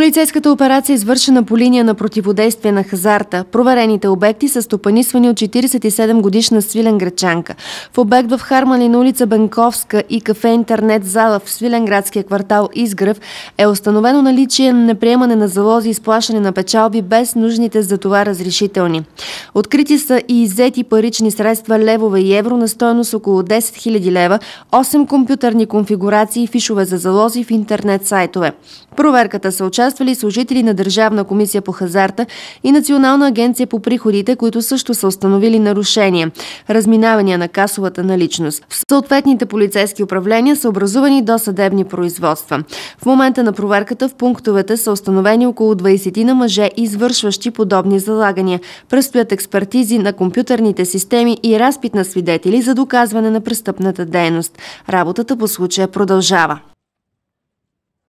Полицейската операция е извършена по линия на противодействие на хазарта. Проверените обекти са стопанисвани от 47-годишна свилен гречанка. В обект в Хармали на улица Бенковска и кафе интернет зала в свиленградския квартал Изгръв е установено наличие на неприемане на залози и сплашане на печалби без нужните за това разрешителни. Открити са и иззети парични средства левове и евро на стоеност около 10 000 лева, 8 компютърни конфигурации и фишове за залози в интернет сайтове. Проверката се участва участвали служители на Държавна комисия по хазарта и Национална агенция по приходите, които също са установили нарушения – разминавания на касовата наличност. В съответните полицейски управления са образувани до съдебни производства. В момента на проверката в пунктовете са установени около 20 на мъже, извършващи подобни залагания. престоят експертизи на компютърните системи и разпит на свидетели за доказване на престъпната дейност. Работата по случая продължава.